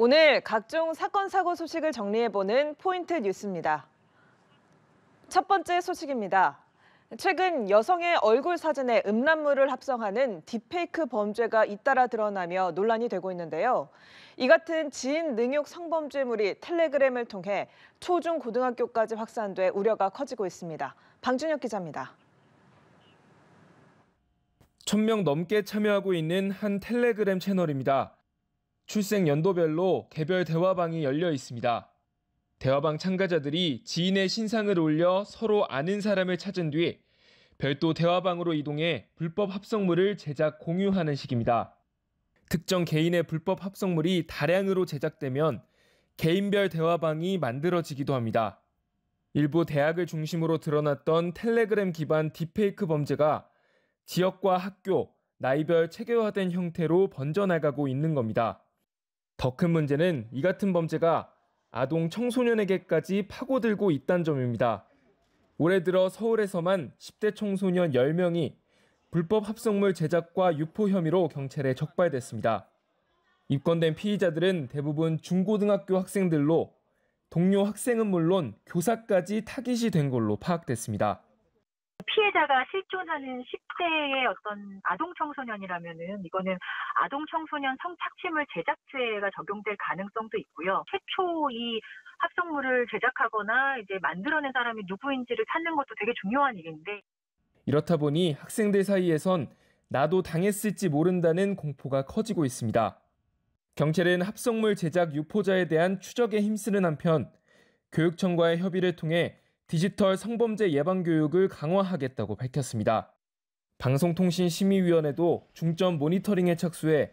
오늘 각종 사건 사고 소식을 정리해보는 포인트 뉴스입니다. 첫 번째 소식입니다. 최근 여성의 얼굴 사진에 음란물을 합성하는 딥페이크 범죄가 잇따라 드러나며 논란이 되고 있는데요. 이 같은 지인 능욕 성범죄물이 텔레그램을 통해 초중 고등학교까지 확산돼 우려가 커지고 있습니다. 방준혁 기자입니다. 천 명 넘게 참여하고 있는 한 텔레그램 채널입니다. 출생 연도별로 개별 대화방이 열려 있습니다. 대화방 참가자들이 지인의 신상을 올려 서로 아는 사람을 찾은 뒤 별도 대화방으로 이동해 불법 합성물을 제작 공유하는 식입니다. 특정 개인의 불법 합성물이 다량으로 제작되면 개인별 대화방이 만들어지기도 합니다. 일부 대학을 중심으로 드러났던 텔레그램 기반 딥페이크 범죄가 지역과 학교, 나이별 체계화된 형태로 번져나가고 있는 겁니다. 더큰 문제는 이 같은 범죄가 아동 청소년에게까지 파고들고 있다는 점입니다. 올해 들어 서울에서만 10대 청소년 10명이 불법 합성물 제작과 유포 혐의로 경찰에 적발됐습니다. 입건된 피의자들은 대부분 중고등학교 학생들로 동료 학생은 물론 교사까지 타깃이 된 걸로 파악됐습니다. 피해자가 실존하는 10대의 어떤 아동 청소년이라면은 이거는 아동 청소년 성착취물 제작죄가 적용될 가능성도 있고요. 최초 이 합성물을 제작하거나 이제 만들어낸 사람이 누구인지를 찾는 것도 되게 중요한 일인데 이렇다 보니 학생들 사이에선 나도 당했을지 모른다는 공포가 커지고 있습니다. 경찰은 합성물 제작 유포자에 대한 추적에 힘쓰는 한편 교육청과의 협의를 통해 디지털 성범죄 예방 교육을 강화하겠다고 밝혔습니다. 방송통신심의위원회도 중점 모니터링에 착수해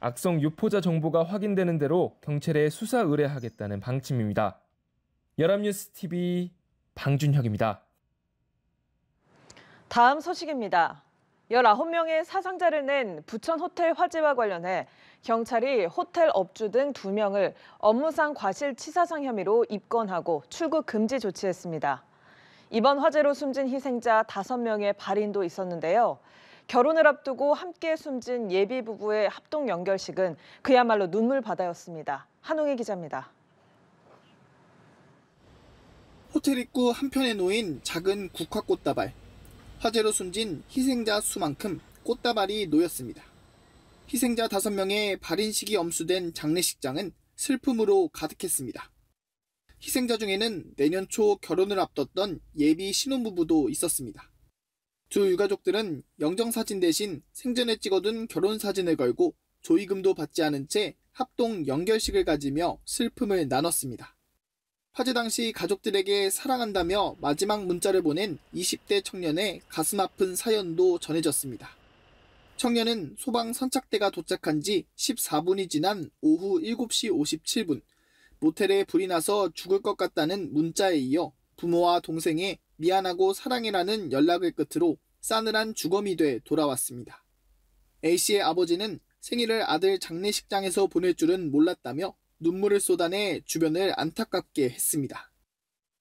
악성 유포자 정보가 확인되는 대로 경찰에 수사 의뢰하겠다는 방침입니다. 열합뉴스 TV 방준혁입니다. 다음 소식입니다. 19명의 사상자를 낸 부천 호텔 화재와 관련해 경찰이 호텔 업주 등 2명을 업무상 과실치사상 혐의로 입건하고 출국 금지 조치했습니다. 이번 화재로 숨진 희생자 5명의 발인도 있었는데요. 결혼을 앞두고 함께 숨진 예비 부부의 합동 연결식은 그야말로 눈물 바다였습니다. 한웅희 기자입니다. 호텔 입구 한편에 놓인 작은 국화꽃다발. 화재로 숨진 희생자 수만큼 꽃다발이 놓였습니다. 희생자 5명의 발인식이 엄수된 장례식장은 슬픔으로 가득했습니다. 희생자 중에는 내년 초 결혼을 앞뒀던 예비 신혼부부도 있었습니다. 두 유가족들은 영정사진 대신 생전에 찍어둔 결혼사진을 걸고 조의금도 받지 않은 채 합동 연결식을 가지며 슬픔을 나눴습니다. 화재 당시 가족들에게 사랑한다며 마지막 문자를 보낸 20대 청년의 가슴 아픈 사연도 전해졌습니다. 청년은 소방 선착대가 도착한 지 14분이 지난 오후 7시 57분 모텔에 불이 나서 죽을 것 같다는 문자에 이어 부모와 동생의 미안하고 사랑해라는 연락을 끝으로 싸늘한 주검이 돼 돌아왔습니다. A씨의 아버지는 생일을 아들 장례식장에서 보낼 줄은 몰랐다며 눈물을 쏟아내 주변을 안타깝게 했습니다.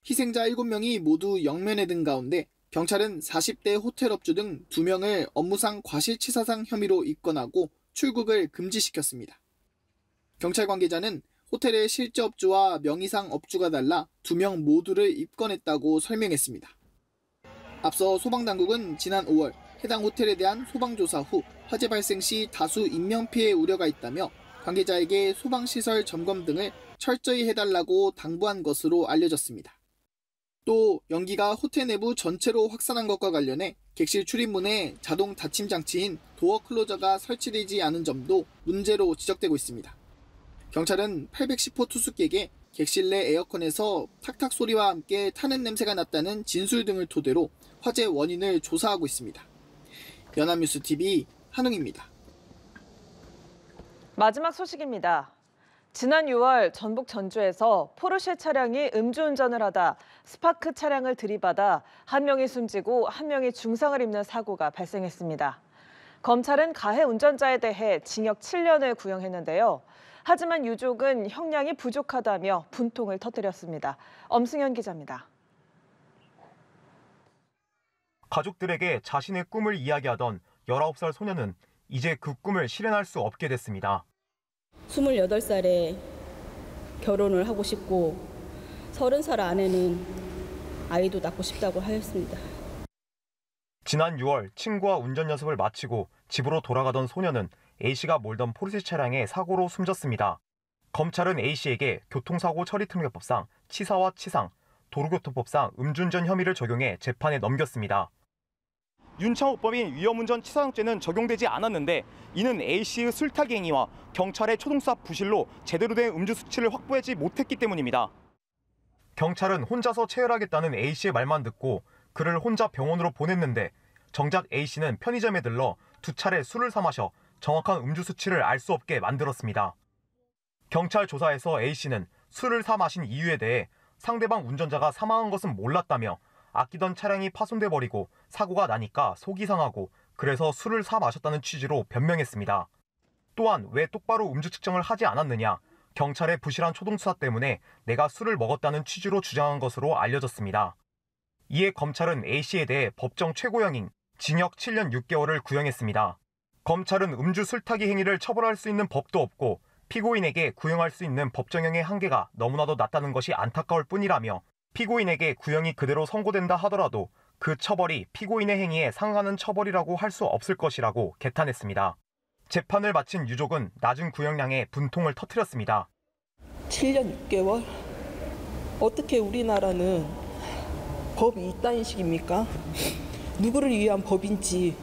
희생자 7명이 모두 영면에 든 가운데 경찰은 40대 호텔업주 등 2명을 업무상 과실치사상 혐의로 입건하고 출국을 금지시켰습니다. 경찰 관계자는 호텔의 실제 업주와 명의상 업주가 달라 2명 모두를 입건했다고 설명했습니다. 앞서 소방당국은 지난 5월 해당 호텔에 대한 소방조사 후 화재 발생 시 다수 인명피해 우려가 있다며 관계자에게 소방시설 점검 등을 철저히 해달라고 당부한 것으로 알려졌습니다. 또 연기가 호텔 내부 전체로 확산한 것과 관련해 객실 출입문에 자동 닫힘 장치인 도어 클로저가 설치되지 않은 점도 문제로 지적되고 있습니다. 경찰은 810호 투숙객에 객실 내 에어컨에서 탁탁 소리와 함께 타는 냄새가 났다는 진술 등을 토대로 화재 원인을 조사하고 있습니다. 연합뉴스 TV 한웅입니다. 마지막 소식입니다. 지난 6월 전북 전주에서 포르쉐 차량이 음주운전을 하다 스파크 차량을 들이받아 한 명이 숨지고 한 명이 중상을 입는 사고가 발생했습니다. 검찰은 가해 운전자에 대해 징역 7년을 구형했는데요. 하지만 유족은 형량이 부족하다며 분통을 터뜨렸습니다. 엄승현 기자입니다. 가족들에게 자신의 꿈을 이야기하던 19살 소녀는 이제 그 꿈을 실현할 수 없게 됐습니다. 28살에 결혼을 하고 싶고 30살 안에는 아이도 낳고 싶다고 하였습니다. 지난 6월 친구와 운전 연습을 마치고 집으로 돌아가던 소녀는 A씨가 몰던 포르쉐 차량에 사고로 숨졌습니다. 검찰은 A씨에게 교통사고 처리특례법상 치사와 치상, 도로교통법상 음주운전 혐의를 적용해 재판에 넘겼습니다. 윤창호법인 위험운전 치사용죄는 적용되지 않았는데 이는 A씨의 술타갱이와 경찰의 초동수압 부실로 제대로 된 음주 수치를 확보하지 못했기 때문입니다. 경찰은 혼자서 체열하겠다는 A씨의 말만 듣고 그를 혼자 병원으로 보냈는데 정작 A씨는 편의점에 들러 두 차례 술을 사 마셔 정확한 음주 수치를 알 수 없게 만들었습니다. 경찰 조사에서 A씨는 술을 사 마신 이유에 대해 상대방 운전자가 사망한 것은 몰랐다며 아끼던 차량이 파손돼 버리고 사고가 나니까 속이 상하고 그래서 술을 사 마셨다는 취지로 변명했습니다. 또한 왜 똑바로 음주 측정을 하지 않았느냐 경찰의 부실한 초동수사 때문에 내가 술을 먹었다는 취지로 주장한 것으로 알려졌습니다. 이에 검찰은 A씨에 대해 법정 최고형인 징역 7년 6개월을 구형했습니다. 검찰은 음주 술 타기 행위를 처벌할 수 있는 법도 없고 피고인에게 구형할 수 있는 법정형의 한계가 너무나도 낮다는 것이 안타까울 뿐이라며 피고인에게 구형이 그대로 선고된다 하더라도 그 처벌이 피고인의 행위에 상하는 처벌이라고 할 수 없을 것이라고 개탄했습니다. 재판을 마친 유족은 낮은 구형량에 분통을 터뜨렸습니다. 7년 6개월? 어떻게 우리나라는 법이 이딴 식입니까? 누구를 위한 법인지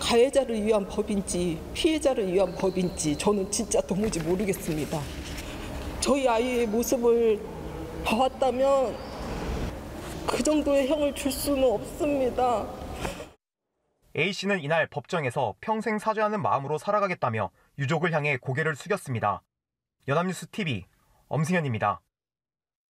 가해자를 위한 법인지 피해자를 위한 법인지 저는 진짜 도무지 모르겠습니다. 저희 아이의 모습을 봐왔다면 그 정도의 형을 줄 수는 없습니다. A씨는 이날 법정에서 평생 사죄하는 마음으로 살아가겠다며 유족을 향해 고개를 숙였습니다. 연합뉴스 TV 엄승현입니다.